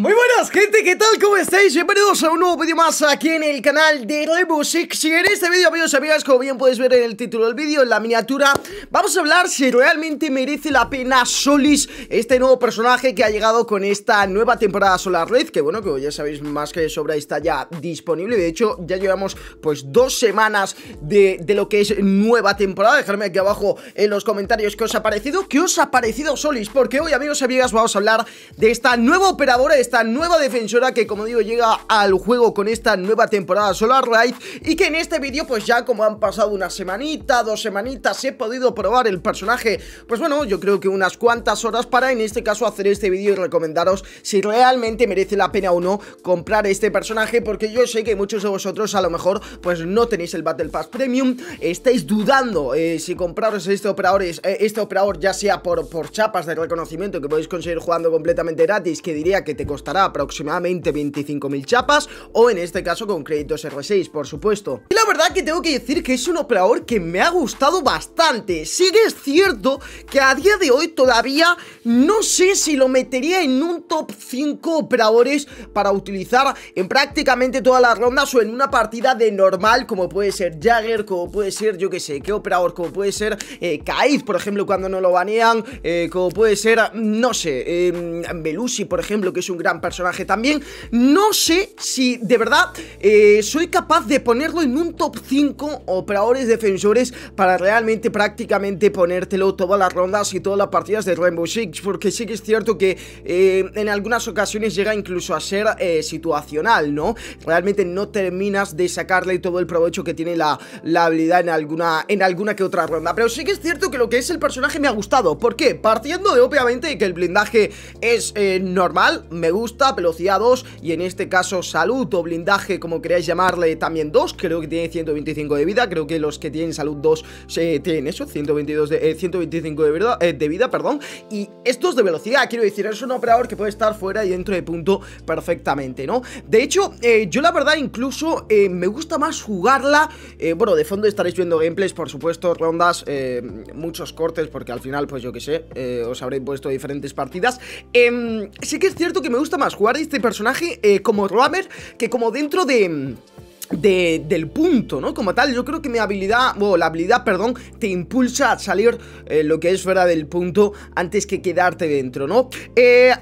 Muy buenas gente, ¿qué tal? ¿Cómo estáis? Bienvenidos a un nuevo vídeo más aquí en el canal de Rainbow Six Si en este vídeo, amigos y amigas, como bien podéis ver en el título del vídeo, en la miniatura Vamos a hablar si realmente merece la pena Solis Este nuevo personaje que ha llegado con esta nueva temporada Solar Red Que bueno, Que ya sabéis, más que sobra está ya disponible De hecho, ya llevamos pues dos semanas de, de lo que es nueva temporada Dejadme aquí abajo en los comentarios qué os ha parecido ¿Qué os ha parecido Solis? Porque hoy, amigos y amigas, vamos a hablar de esta nueva operadora esta nueva defensora que como digo llega al juego con esta nueva temporada Solar Light y que en este vídeo pues ya como han pasado una semanita, dos semanitas he podido probar el personaje, pues bueno yo creo que unas cuantas horas para en este caso hacer este vídeo y recomendaros si realmente merece la pena o no comprar este personaje porque yo sé que muchos de vosotros a lo mejor pues no tenéis el Battle Pass Premium, estáis dudando eh, si compraros este operador, eh, este operador ya sea por, por chapas de reconocimiento que podéis conseguir jugando completamente gratis que diría que te costará aproximadamente 25.000 chapas o en este caso con créditos R6, por supuesto. Y la verdad que tengo que decir que es un operador que me ha gustado bastante. sigue es cierto que a día de hoy todavía no sé si lo metería en un top 5 operadores para utilizar en prácticamente todas las rondas o en una partida de normal como puede ser Jagger, como puede ser yo que sé, qué operador, como puede ser eh, Kaiz, por ejemplo, cuando no lo banean, eh, como puede ser, no sé, eh, Belushi, por ejemplo, que es un gran personaje también. No sé si de verdad eh, soy capaz de ponerlo en un top 5 operadores defensores para realmente prácticamente ponértelo todas las rondas y todas las partidas de Rainbow Six, porque sí que es cierto que eh, en algunas ocasiones llega incluso a ser eh, situacional, ¿no? Realmente no terminas de sacarle todo el provecho que tiene la, habilidad en alguna, en alguna que otra ronda. Pero sí que es cierto que lo que es el personaje me ha gustado. ¿Por qué? Partiendo de obviamente que el blindaje es normal, me gusta, velocidad 2 y en este caso salud o blindaje, como queráis llamarle, también 2, creo que tiene 125 de vida, creo que los que tienen salud 2 tienen eso, 122 de, 125 eh, de, verdad, eh, de vida, perdón, y estos de velocidad, quiero decir, es un operador que puede estar fuera y dentro de punto perfectamente, ¿no? De hecho, eh, yo la verdad incluso me gusta más jugarla, bueno, de fondo estaréis viendo gameplays, por supuesto, rondas, muchos cortes, porque al final, pues yo que sé, os habréis puesto diferentes partidas. Em, sí que es cierto que me gusta más jugar a este personaje eh, como Roamer, que como dentro de... De, del punto, ¿no? Como tal, yo creo que mi habilidad, o la habilidad, perdón, te impulsa a salir eh, lo que es fuera del punto antes que quedarte dentro, ¿no? Eh,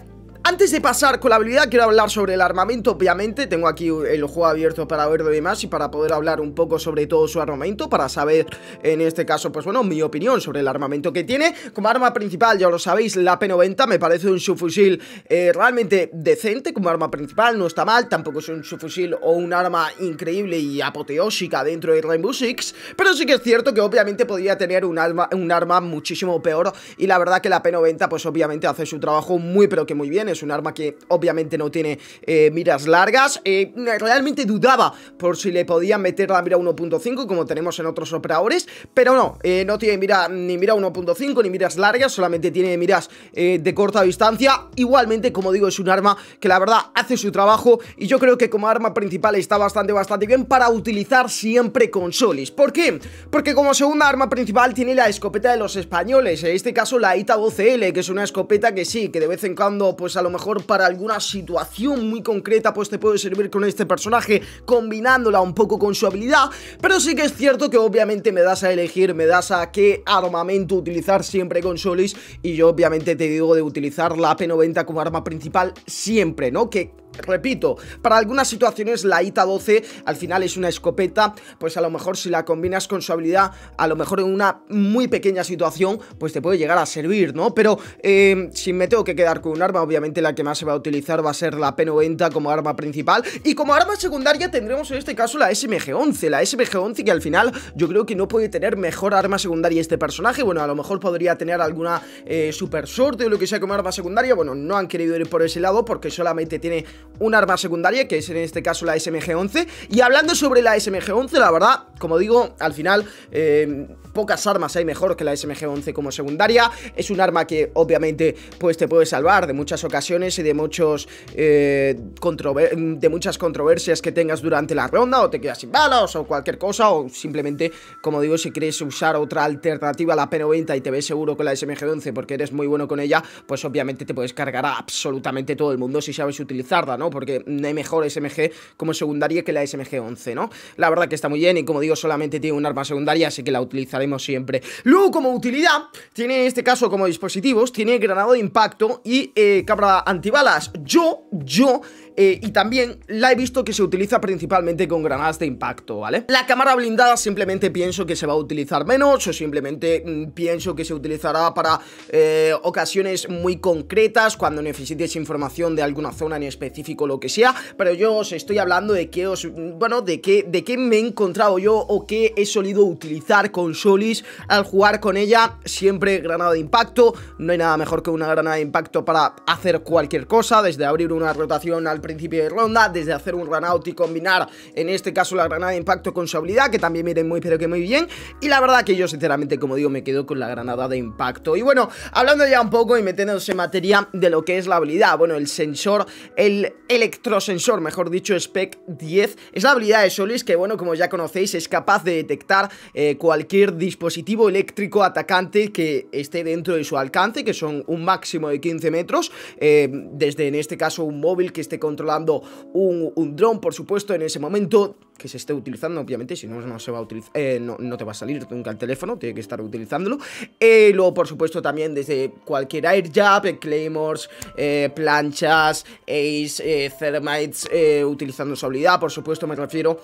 antes de pasar con la habilidad quiero hablar sobre el armamento obviamente Tengo aquí el juego abierto para verlo y demás Y para poder hablar un poco sobre todo su armamento Para saber en este caso pues bueno mi opinión sobre el armamento que tiene Como arma principal ya lo sabéis la P90 me parece un subfusil eh, realmente decente Como arma principal no está mal Tampoco es un subfusil o un arma increíble y apoteósica dentro de Rainbow Six Pero sí que es cierto que obviamente podría tener un arma, un arma muchísimo peor Y la verdad que la P90 pues obviamente hace su trabajo muy pero que muy bien es un arma que obviamente no tiene eh, miras largas. Eh, realmente dudaba por si le podían meter la mira 1.5 como tenemos en otros operadores. Pero no, eh, no tiene mira ni mira 1.5 ni miras largas. Solamente tiene miras de corta distancia. Igualmente, como digo, es un arma que la verdad hace su trabajo. Y yo creo que como arma principal está bastante, bastante bien para utilizar siempre con solis. ¿Por qué? Porque como segunda arma principal tiene la escopeta de los españoles. En este caso la ITA-12L, que es una escopeta que sí, que de vez en cuando pues a lo mejor para alguna situación muy concreta pues te puede servir con este personaje combinándola un poco con su habilidad, pero sí que es cierto que obviamente me das a elegir, me das a qué armamento utilizar siempre con Solis y yo obviamente te digo de utilizar la p 90 como arma principal siempre, ¿no? Que Repito, para algunas situaciones la ITA 12 al final es una escopeta, pues a lo mejor si la combinas con su habilidad, a lo mejor en una muy pequeña situación, pues te puede llegar a servir, ¿no? Pero eh, si me tengo que quedar con un arma, obviamente la que más se va a utilizar va a ser la P90 como arma principal y como arma secundaria tendremos en este caso la SMG-11, la SMG-11 que al final yo creo que no puede tener mejor arma secundaria este personaje, bueno, a lo mejor podría tener alguna eh, super sorte o lo que sea como arma secundaria, bueno, no han querido ir por ese lado porque solamente tiene un arma secundaria, que es en este caso la SMG-11. Y hablando sobre la SMG-11, la verdad, como digo, al final... Eh, pocas armas hay mejor que la SMG-11 como secundaria. Es un arma que obviamente pues te puede salvar de muchas ocasiones y de muchos eh, de muchas controversias que tengas durante la ronda o te quedas sin balas o cualquier cosa o simplemente, como digo, si quieres usar otra alternativa a la P90 y te ves seguro con la SMG-11 porque eres muy bueno con ella, pues obviamente te puedes cargar a absolutamente todo el mundo si sabes utilizarla, ¿no? Porque no hay mejor SMG como secundaria que la SMG-11, ¿no? La verdad que está muy bien y como digo, solamente tiene un arma secundaria, así que la utilizaré siempre. Luego, como utilidad, tiene en este caso como dispositivos, tiene granado de impacto y eh, cabra antibalas. Yo, yo eh, y también la he visto que se utiliza principalmente con granadas de impacto, ¿vale? La cámara blindada simplemente pienso que se va a utilizar menos o simplemente mm, pienso que se utilizará para eh, ocasiones muy concretas cuando necesites información de alguna zona en específico, o lo que sea, pero yo os estoy hablando de que os, mm, bueno, de que, de me he encontrado yo o qué he solido utilizar con Solis al jugar con ella, siempre granada de impacto, no hay nada mejor que una granada de impacto para hacer cualquier cosa, desde abrir una rotación al principio de ronda, desde hacer un run out y combinar en este caso la granada de impacto con su habilidad, que también miren muy pero que muy bien. Y la verdad que yo sinceramente, como digo, me quedo con la granada de impacto. Y bueno, hablando ya un poco y metiéndose en materia de lo que es la habilidad, bueno, el sensor, el electrosensor, mejor dicho, Spec 10, es la habilidad de Solis que bueno, como ya conocéis, es capaz de detectar eh, cualquier dispositivo eléctrico atacante que esté dentro de su alcance, que son un máximo de 15 metros, eh, desde en este caso un móvil que esté con controlando un, dron, por supuesto, en ese momento que se esté utilizando, obviamente, si no, no se va a utilizar, eh, no, te va a salir nunca el teléfono, tiene que estar utilizándolo. Eh, luego, por supuesto, también desde cualquier air jab, eh, claymores, eh, planchas, ace, thermites, utilizando su habilidad, por supuesto, me refiero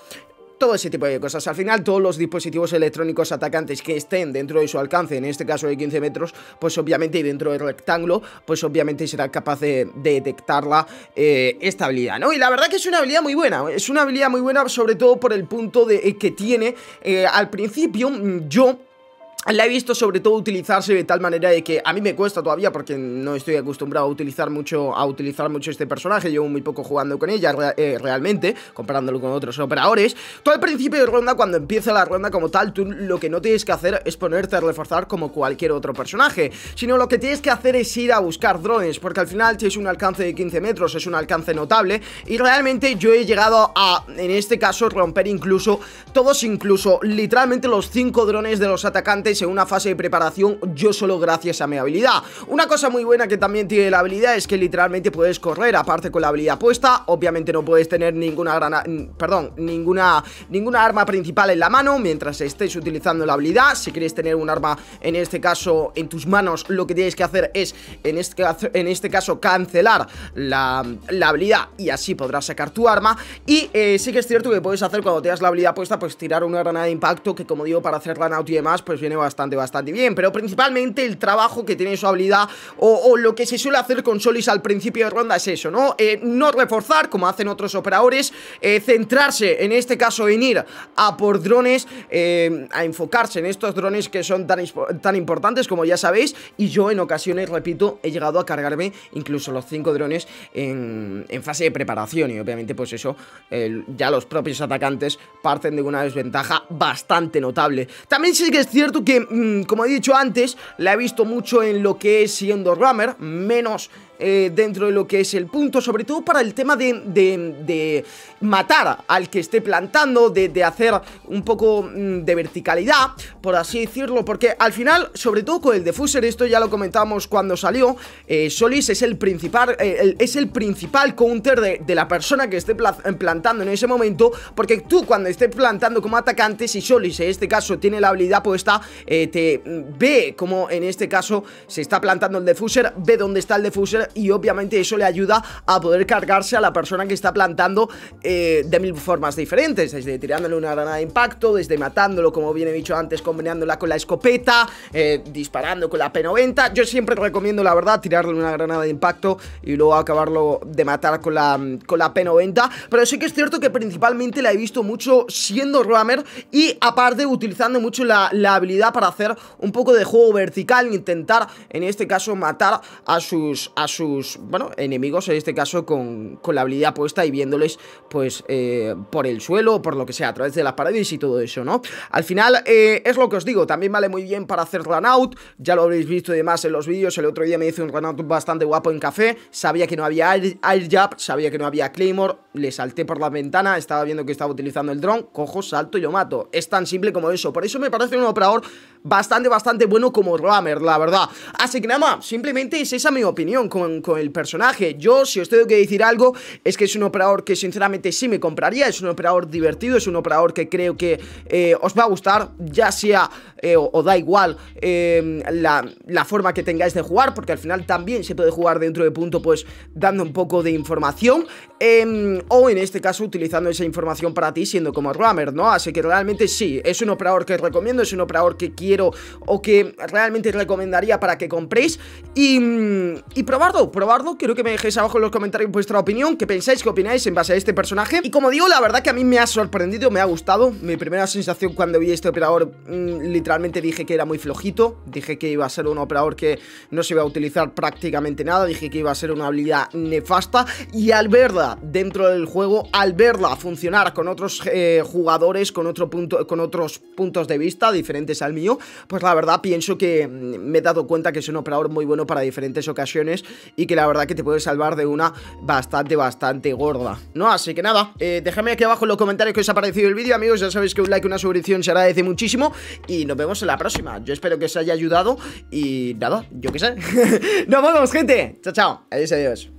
todo ese tipo de cosas. Al final, todos los dispositivos electrónicos atacantes que estén dentro de su alcance, en este caso de 15 metros, pues obviamente y dentro del rectángulo, pues obviamente será capaz de, detectarla esta eh, habilidad, ¿no? Y la verdad que es una habilidad muy buena, es una habilidad muy buena sobre todo por el punto de, eh, que tiene eh, al principio mm, yo la he visto sobre todo utilizarse de tal manera de que a mí me cuesta todavía porque no estoy acostumbrado a utilizar mucho a utilizar mucho este personaje, llevo muy poco jugando con ella eh, realmente, comparándolo con otros operadores. todo al principio de ronda, cuando empieza la ronda como tal, tú lo que no tienes que hacer es ponerte a reforzar como cualquier otro personaje, sino lo que tienes que hacer es ir a buscar drones, porque al final tienes un alcance de 15 metros, es un alcance notable y realmente yo he llegado a, en este caso, romper incluso todos incluso literalmente los 5 drones de los atacantes en una fase de preparación yo solo gracias a mi habilidad. Una cosa muy buena que también tiene la habilidad es que literalmente puedes correr, aparte con la habilidad puesta, obviamente no puedes tener ninguna grana. perdón, ninguna, ninguna arma principal en la mano mientras estés utilizando la habilidad, si quieres tener un arma en este caso en tus manos, lo que tienes que hacer es en este, en este caso cancelar la, habilidad y así podrás sacar tu arma y eh, sí que es cierto que puedes hacer cuando tengas la habilidad puesta, pues tirar una granada de impacto que como digo para hacer run out y demás, pues viene bastante, bastante bien Pero principalmente el trabajo que tiene su habilidad o, lo que se suele hacer con Solis al principio de ronda es eso, ¿no? Eh, no reforzar, como hacen otros operadores eh, Centrarse, en este caso, en ir a por drones eh, A enfocarse en estos drones que son tan, tan importantes, como ya sabéis Y yo en ocasiones, repito, he llegado a cargarme incluso los cinco drones en, en, fase de preparación Y obviamente, pues eso, ya los propios atacantes parten de una desventaja bastante notable También sí que es cierto que, mm, como he dicho antes, la he visto mucho en lo que es siendo Rammer, menos eh, dentro de lo que es el punto, sobre todo para el tema de, matar al que esté plantando, de, hacer un poco mm, de verticalidad, por así decirlo, porque al final, sobre todo con el defuser, esto ya lo comentábamos cuando salió, eh, Solis es el principal, eh, es el principal counter de, la persona que esté plantando en ese momento, porque tú cuando estés plantando como atacante, si Solis en este caso tiene la habilidad puesta, te mm, ve como en este caso se está plantando el defuser, ve dónde está el defuser y obviamente eso le ayuda a poder cargarse a la persona que está plantando eh, de mil formas diferentes, desde tirándole una granada de impacto, desde matándolo, como bien he dicho antes, combinándola con la escopeta, eh, disparando con la P90. Yo siempre recomiendo, la verdad, tirarle una granada de impacto y luego acabarlo de matar con la, con la P90. Pero sí que es cierto que principalmente la he visto mucho siendo rammer y aparte utilizando mucho la, la habilidad para hacer un poco de juego vertical, intentar en este caso matar a sus sus, bueno, enemigos, en este caso con, la habilidad puesta y viéndoles, pues, eh, por el suelo o por lo que sea, a través de las paredes y todo eso, ¿no? Al final, eh, es lo que os digo, también vale muy bien para hacer runout, ya lo habréis visto además en los vídeos, el otro día me hice un runout bastante guapo en café, sabía que no había air, jab, sabía que no había claymore, le salté por la ventana, estaba viendo que estaba utilizando el dron, cojo, salto y lo mato, es tan simple como eso, por eso me parece un operador bastante, bastante bueno como Rammer, la verdad, así que nada más, simplemente es esa mi opinión, como con, el personaje. Yo, si os tengo que decir algo, es que es un operador que sinceramente sí me compraría, es un operador divertido, es un operador que creo que eh, os va a gustar, ya sea eh, o, da igual eh, la, forma que tengáis de jugar, porque al final también se puede jugar dentro de punto, pues dando un poco de información, em, o en este caso utilizando esa información para ti siendo como Rammer, ¿no? Así que realmente sí, es un operador que recomiendo, es un operador que quiero o que realmente recomendaría para que compréis y, mm, y probar gustado? ¿Probarlo? Quiero que me dejéis abajo en los comentarios vuestra opinión ¿Qué pensáis? ¿Qué opináis en base a este personaje? Y como digo, la verdad que a mí me ha sorprendido, me ha gustado Mi primera sensación cuando vi este operador mm, Literalmente dije que era muy flojito Dije que iba a ser un operador que no se iba a utilizar prácticamente nada Dije que iba a ser una habilidad nefasta Y al verla dentro del juego Al verla funcionar con otros eh, jugadores con, otro punto, con otros puntos de vista diferentes al mío Pues la verdad pienso que mm, me he dado cuenta que es un operador muy bueno para diferentes ocasiones y que la verdad que te puede salvar de una bastante, bastante gorda, ¿no? Así que nada, eh, déjame aquí abajo en los comentarios que os ha parecido el vídeo, amigos, ya sabéis que un like, una suscripción se agradece muchísimo y nos vemos en la próxima. Yo espero que os haya ayudado y nada, yo qué sé. nos vemos, gente. Chao, chao. Adiós, adiós.